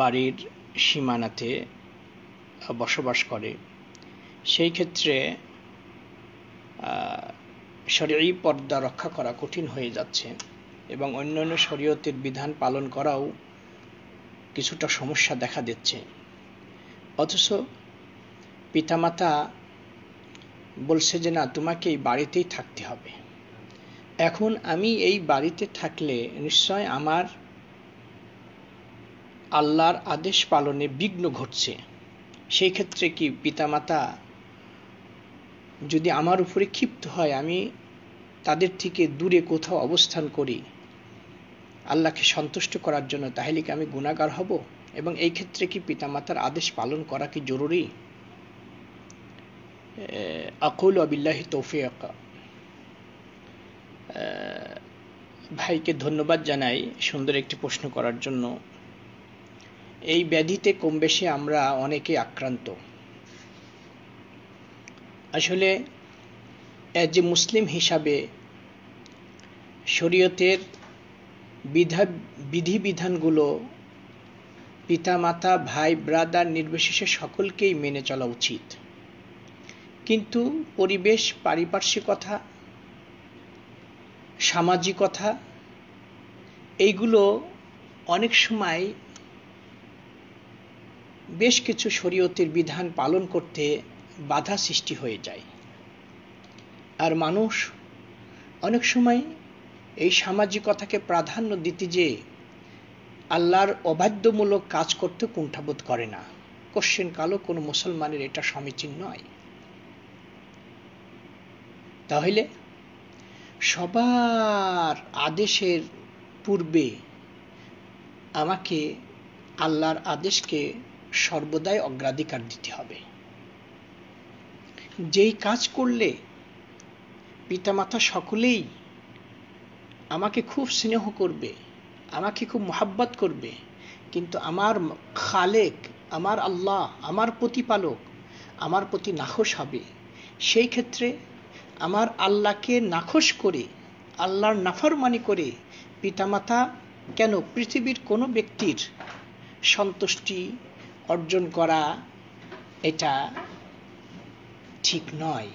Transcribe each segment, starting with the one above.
বাড়ির সীমানাতে বসবাস করে সেই ক্ষেত্রে শরীরী পর্দা রক্ষা করা কঠিন হয়ে যাচ্ছে এবং অন্যান্য শরীয়তের বিধান পালন করাও কিছুটা সমস্যা দেখা দিচ্ছে অথচ পিতামাতা বলছে যে না তোমাকে এই বাড়িতেই থাকতে হবে এখন আমি এই বাড়িতে থাকলে নিশ্চয় আমার আল্লাহর আদেশ পালনে বিঘ্ন ঘটছে সেই ক্ষেত্রে কি পিতামাতা যদি আমার উপরে ক্ষিপ্ত হয় আমি তাদের থেকে দূরে কোথাও অবস্থান করি আল্লাহকে সন্তুষ্ট করার জন্য তাহলে কি আমি গুণাগার হব এবং এই ক্ষেত্রে কি পিতামাতার আদেশ পালন করা কি জরুরি আকুল আবিল্লাহি তৌফিক ভাইকে ধন্যবাদ জানাই সুন্দর একটি প্রশ্ন করার জন্য এই ব্যাধিতে কম বেশি আমরা অনেকে আক্রান্ত আসলে অ্যাজ এ মুসলিম হিসাবে শরীয়তের বিধা বিধিবিধানগুলো পিতামাতা ভাই ব্রাদার নির্বিশেষে সকলকেই মেনে চলা উচিত কিন্তু পরিবেশ পারিপার্শ্বিকতা সামাজিকতা এইগুলো অনেক সময় বেশ কিছু শরীয়তের বিধান পালন করতে বাধা সৃষ্টি হয়ে যায় আর মানুষ অনেক সময় এই সামাজিকতাকে প্রাধান্য দিতে যে আল্লাহর অবাধ্যমূলক কাজ করতে কুণ্ঠাবোধ করে না কোশ্চেন কালো কোনো মুসলমানের এটা সমীচীন নয় তাহলে সবার আদেশের পূর্বে আমাকে আল্লাহর আদেশকে সর্বদাই অগ্রাধিকার দিতে হবে যেই কাজ করলে পিতামাতা সকলেই আমাকে খুব স্নেহ করবে আমাকে খুব মোহাব্বত করবে কিন্তু আমার খালেক আমার আল্লাহ আমার প্রতিপালক আমার প্রতি নাখোশ হবে সেই ক্ষেত্রে আমার আল্লাহকে নাখোশ করে আল্লাহর নাফরমানি করে পিতামাতা কেন পৃথিবীর কোনো ব্যক্তির সন্তুষ্টি অর্জন করা এটা ঠিক নয়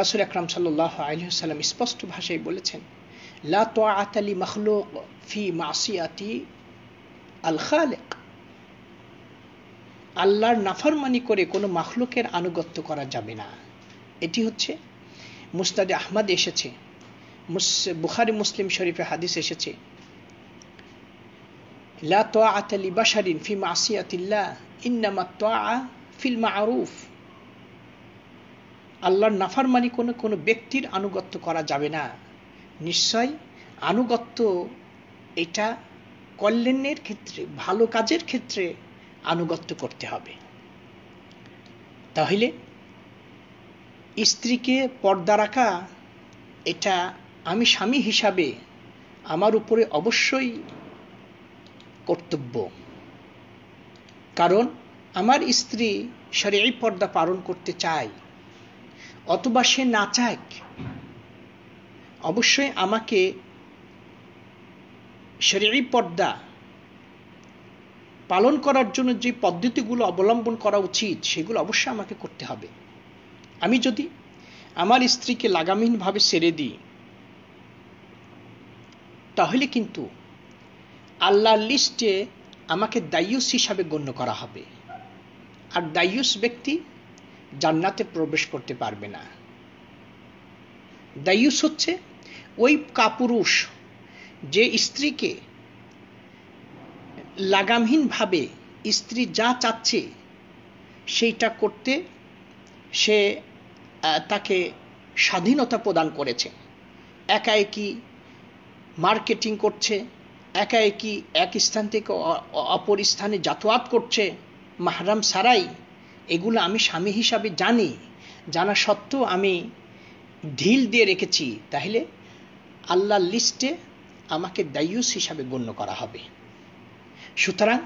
রাসুল আকরাম সাল্লাহ আলহিসাল্লাম স্পষ্ট ভাষায় বলেছেন লা তো আতালি মখলুক ফি মাসিয়াতি আল খালেক আল্লাহর নাফরমানি করে কোনো মাখলুকের আনুগত্য করা যাবে না এটি হচ্ছে মুস্তাদে আহমদ এসেছে বুখারি মুসলিম শরীফে হাদিস এসেছে লা তোয়াআতা লি বাশারিন ফি মাসিয়াতিল্লাহ ইন্নামা তোয়া ফিল মারুফ আল্লাহর নাফারমানি কোনো কোনো ব্যক্তির আনুগত্য করা যাবে না নিশ্চয় আনুগত্য এটা কল্যাণের ক্ষেত্রে ভালো কাজের ক্ষেত্রে আনুগত্য করতে হবে তাহলে স্ত্রীকে পর্দা রাখা এটা আমি স্বামী হিসাবে আমার উপরে অবশ্যই কর্তব্য কারণ আমার স্ত্রী শরীর পর্দা পালন করতে চায় অথবা সে না চায় অবশ্যই আমাকে শরীর পর্দা পালন করার জন্য যে পদ্ধতিগুলো অবলম্বন করা উচিত সেগুলো অবশ্যই আমাকে করতে হবে আমি যদি আমার স্ত্রীকে লাগামহীনভাবে ছেড়ে দিই তাহলে কিন্তু আল্লাহর লিস্টে আমাকে দায়ুস হিসাবে গণ্য করা হবে আর দায়ুস ব্যক্তি জান্নাতে প্রবেশ করতে পারবে না দায়ুস হচ্ছে ওই কাপুরুষ যে স্ত্রীকে লাগামহীনভাবে স্ত্রী যা চাচ্ছে সেইটা করতে সে তাকে স্বাধীনতা প্রদান করেছে একা একই মার্কেটিং করছে একা একই এক স্থান থেকে অপর স্থানে যাতায়াত করছে মাহরাম সারাই এগুলো আমি স্বামী হিসাবে জানি জানা সত্ত্বেও আমি ঢিল দিয়ে রেখেছি তাহলে আল্লাহর লিস্টে আমাকে দায়ুস হিসাবে গণ্য করা হবে সুতরাং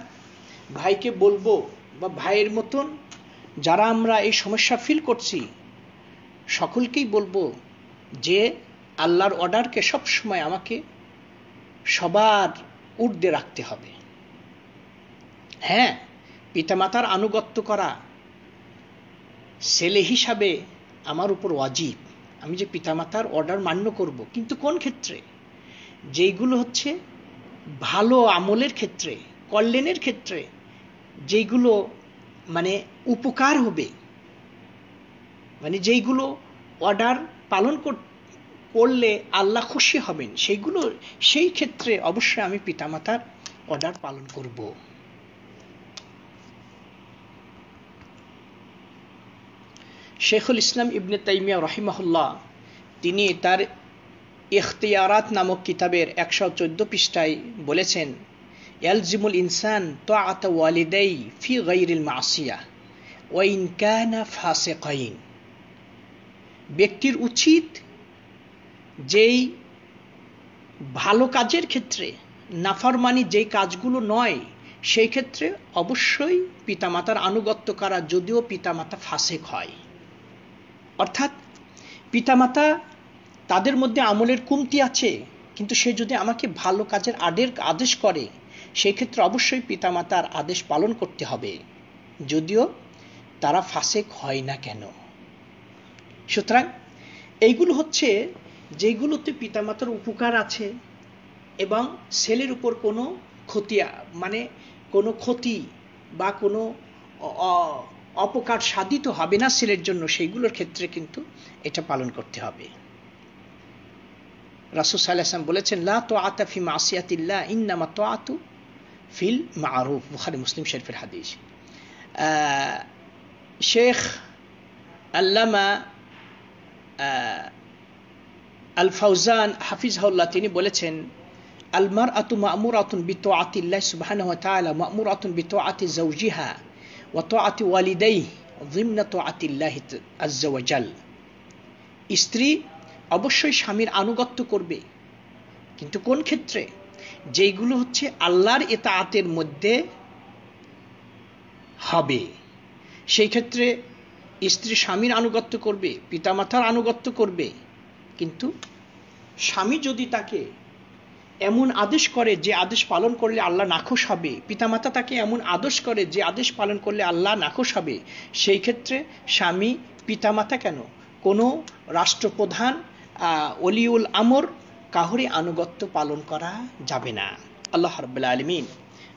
ভাইকে বলবো বা ভাইয়ের মতন যারা আমরা এই সমস্যা ফিল করছি সকলকেই বলবো যে আল্লাহর অর্ডারকে সবসময় আমাকে সবার ঊর্ধ্বে রাখতে হবে হ্যাঁ পিতামাতার আনুগত্য করা ছেলে হিসাবে আমার উপর ওয়াজিব আমি যে পিতামাতার অর্ডার মান্য করব কিন্তু কোন ক্ষেত্রে যেইগুলো হচ্ছে ভালো আমলের ক্ষেত্রে কল্যাণের ক্ষেত্রে যেইগুলো মানে উপকার হবে মানে যেইগুলো অর্ডার পালন করতে পড়লে আল্লাহ খুশি হবেন সেইগুলো সেই ক্ষেত্রে অবশ্যই আমি পিতামাতার অর্ডার পালন করব শেখুল ইসলাম ইবনে তাইমিয়া রহিমাহুল্লাহ তিনি তার ইখতিয়ারাত নামক কিতাবের একশো চোদ্দ পৃষ্ঠায় বলেছেন এলজিমুল ইনসান তো আত ওয়ালিদাই ফি গৈরিল মাসিয়া ওয়াইন কানা ফাসে কইন ব্যক্তির উচিত যেই ভালো কাজের ক্ষেত্রে মানি যেই কাজগুলো নয় সেই ক্ষেত্রে অবশ্যই পিতামাতার আনুগত্য করা যদিও পিতামাতা ফাসেক হয় অর্থাৎ পিতামাতা তাদের মধ্যে আমলের কমতি আছে কিন্তু সে যদি আমাকে ভালো কাজের আদের আদেশ করে সেই ক্ষেত্রে অবশ্যই পিতামাতার আদেশ পালন করতে হবে যদিও তারা ফাসেক হয় না কেন সুতরাং এইগুলো হচ্ছে যেগুলোতে পিতামাতার উপকার আছে এবং ছেলের উপর কোনো ক্ষতিয়া মানে কোনো ক্ষতি বা কোনো অপকার সাধিত হবে না ছেলের জন্য সেইগুলোর ক্ষেত্রে কিন্তু এটা পালন করতে হবে বলেছেন লা তো আতা ফি মাসিয়াতিল্লা ইন্নামা তো আতু ফিল মারুফ বুখারি মুসলিম শরীফের হাদিস শেখ আল্লামা আল ফাউজান হাফিজ হাউল্লাহ তিনি বলেছেন আলমার আতু মামুর আতুন বিত আতিল্লাহ সুবাহান তালা মামুর আতুন বিত আতি জৌজিহা তো আতি জিমন তো আতিল্লাহ আজ্জাল স্ত্রী অবশ্যই স্বামীর আনুগত্য করবে কিন্তু কোন ক্ষেত্রে যেইগুলো হচ্ছে আল্লাহর আতের মধ্যে হবে সেই ক্ষেত্রে স্ত্রী স্বামীর আনুগত্য করবে পিতামাতার আনুগত্য করবে কিন্তু স্বামী যদি তাকে এমন আদেশ করে যে আদেশ পালন করলে আল্লাহ নাখোশ হবে পিতামাতা তাকে এমন আদেশ করে যে আদেশ পালন করলে আল্লাহ নাখোশ হবে সেই ক্ষেত্রে স্বামী পিতামাতা কেন কোনো রাষ্ট্রপ্রধান অলিউল আমর কাহরে আনুগত্য পালন করা যাবে না আল্লাহ রব্লা আলমিন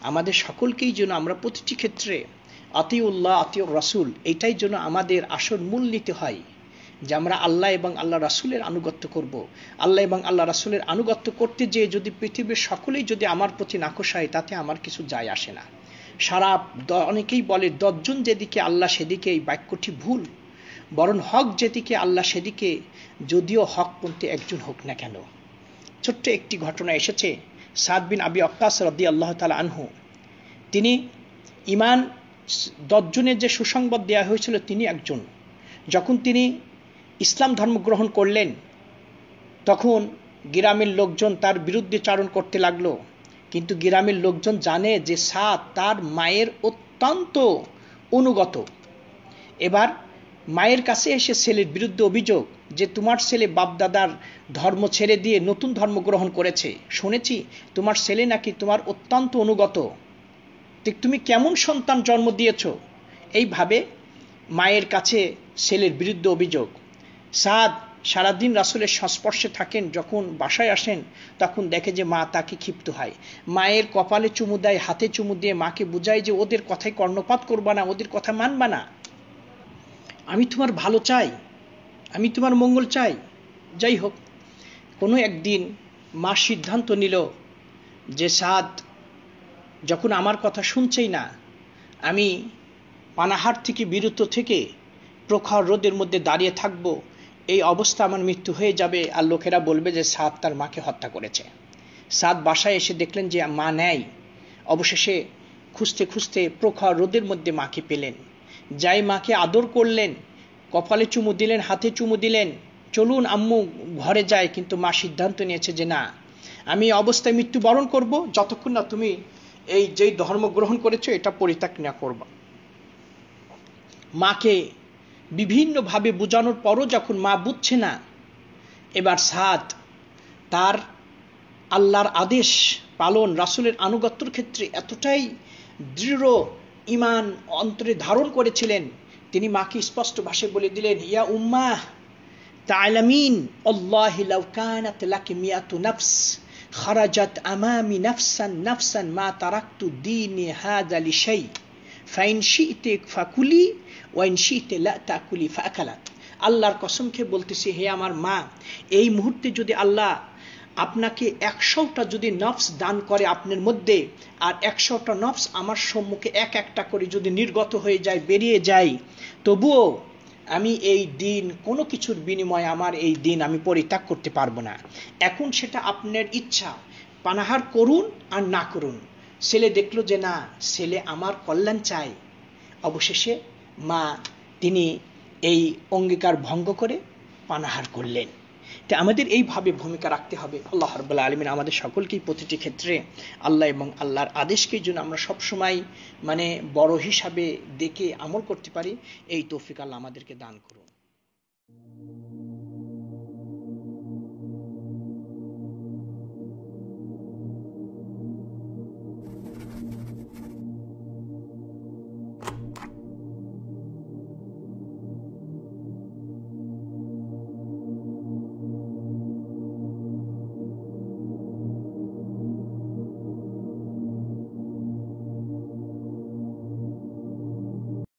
আমাদের সকলকেই যেন আমরা প্রতিটি ক্ষেত্রে আতিউল্লাহ আতিউর রাসুল এটাই যেন আমাদের আসল মূল নিতে হয় যে আমরা আল্লাহ এবং আল্লাহ রাসুলের আনুগত্য করব। আল্লাহ এবং আল্লাহ রাসুলের আনুগত্য করতে যেয়ে যদি পৃথিবীর সকলেই যদি আমার প্রতি নাকশ হয় তাতে আমার কিছু যায় আসে না সারা অনেকেই বলে দশজন যেদিকে আল্লাহ সেদিকে এই বাক্যটি ভুল বরং হক যেদিকে আল্লাহ সেদিকে যদিও হকপন্থী একজন হোক না কেন ছোট্ট একটি ঘটনা এসেছে সাদ বিন আবি অক্কাস রদি আল্লাহ তালা আনহু তিনি ইমান দশজনের যে সুসংবাদ দেয়া হয়েছিল তিনি একজন যখন তিনি ইসলাম ধর্ম গ্রহণ করলেন তখন গ্রামের লোকজন তার বিরুদ্ধে চারণ করতে লাগলো কিন্তু গ্রামের লোকজন জানে যে সা তার মায়ের অত্যন্ত অনুগত এবার মায়ের কাছে এসে ছেলের বিরুদ্ধে অভিযোগ যে তোমার ছেলে বাপদাদার ধর্ম ছেড়ে দিয়ে নতুন ধর্ম গ্রহণ করেছে শুনেছি তোমার ছেলে নাকি তোমার অত্যন্ত অনুগত ঠিক তুমি কেমন সন্তান জন্ম দিয়েছ এইভাবে মায়ের কাছে ছেলের বিরুদ্ধে অভিযোগ সাদ সারাদিন রাসুলের সংস্পর্শে থাকেন যখন বাসায় আসেন তখন দেখে যে মা তাকে ক্ষিপ্ত হয় মায়ের কপালে চুমু দেয় হাতে চুমু দিয়ে মাকে বুঝায় যে ওদের কথায় কর্ণপাত করবা না ওদের কথা মানবা না আমি তোমার ভালো চাই আমি তোমার মঙ্গল চাই যাই হোক কোনো একদিন মা সিদ্ধান্ত নিল যে সাদ যখন আমার কথা শুনছেই না আমি পানাহার থেকে বিরত থেকে প্রখর রোদের মধ্যে দাঁড়িয়ে থাকবো এই অবস্থা আমার মৃত্যু হয়ে যাবে আর লোকেরা বলবে যে সাদ তার মাকে হত্যা করেছে সাদ বাসায় এসে দেখলেন যে মা নেয় অবশেষে খুঁজতে খুঁজতে প্রখর রোদের মধ্যে মাকে পেলেন যাই মাকে আদর করলেন কপালে চুমু দিলেন হাতে চুমু দিলেন চলুন আম্মু ঘরে যায় কিন্তু মা সিদ্ধান্ত নিয়েছে যে না আমি অবস্থায় মৃত্যুবরণ করব যতক্ষণ না তুমি এই যেই ধর্ম গ্রহণ করেছো এটা পরিত্যাগ না করবা মাকে বিভিন্নভাবে বোঝানোর পরও যখন মা বুঝছে না এবার সাদ তার আল্লাহর আদেশ পালন রাসুলের আনুগত্যর ক্ষেত্রে এতটাই দৃঢ় ইমান অন্তরে ধারণ করেছিলেন তিনি মাকে স্পষ্ট ভাষায় বলে দিলেন ইয়া উম্মা তাইলামিন অল্লাহ লাউকানাত লাকি মিয়াতু নাফস খারাজাত আমামি নাফসান নাফসান মা তারাক্তু দিন হাজ আলি ফাইন শিতে ফাকুলি ওয়াইন শিতে লা তাকুলি ফাকালাত আল্লাহর কসমকে বলতেছি হে আমার মা এই মুহূর্তে যদি আল্লাহ আপনাকে একশোটা যদি নফস দান করে আপনার মধ্যে আর একশোটা নফস আমার সম্মুখে এক একটা করে যদি নির্গত হয়ে যায় বেরিয়ে যায় তবুও আমি এই দিন কোনো কিছুর বিনিময়ে আমার এই দিন আমি পরিত্যাগ করতে পারবো না এখন সেটা আপনার ইচ্ছা পানাহার করুন আর না করুন ছেলে দেখল যে না ছেলে আমার কল্যাণ চায় অবশেষে মা তিনি এই অঙ্গীকার ভঙ্গ করে পানাহার করলেন তা আমাদের এইভাবে ভূমিকা রাখতে হবে আল্লাহ রবাল্লা আলমিন আমাদের সকলকেই প্রতিটি ক্ষেত্রে আল্লাহ এবং আল্লাহর আদেশকে যেন আমরা সবসময় মানে বড় হিসাবে দেখে আমল করতে পারি এই তৌফিক আল্লাহ আমাদেরকে দান করুন